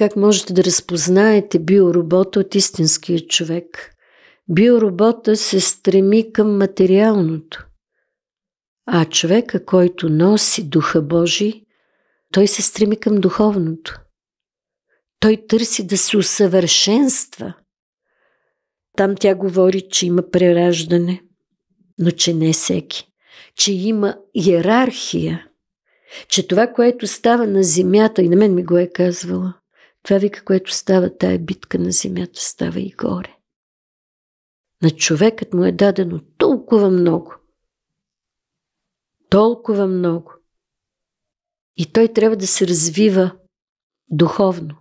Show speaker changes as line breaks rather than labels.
Как можете да разпознаете биоробота от истинския човек? Биоробота се стреми към материалното. А човека, който носи Духа Божий, той се стреми към духовното. Той търси да се усъвършенства. Там тя говори, че има прераждане, но че не всеки. Че има иерархия, че това, което става на земята, и на мен ми го е казвала, това вика, което става тая битка на земята, става и горе. На човекът му е дадено толкова много. Толкова много. И той трябва да се развива духовно.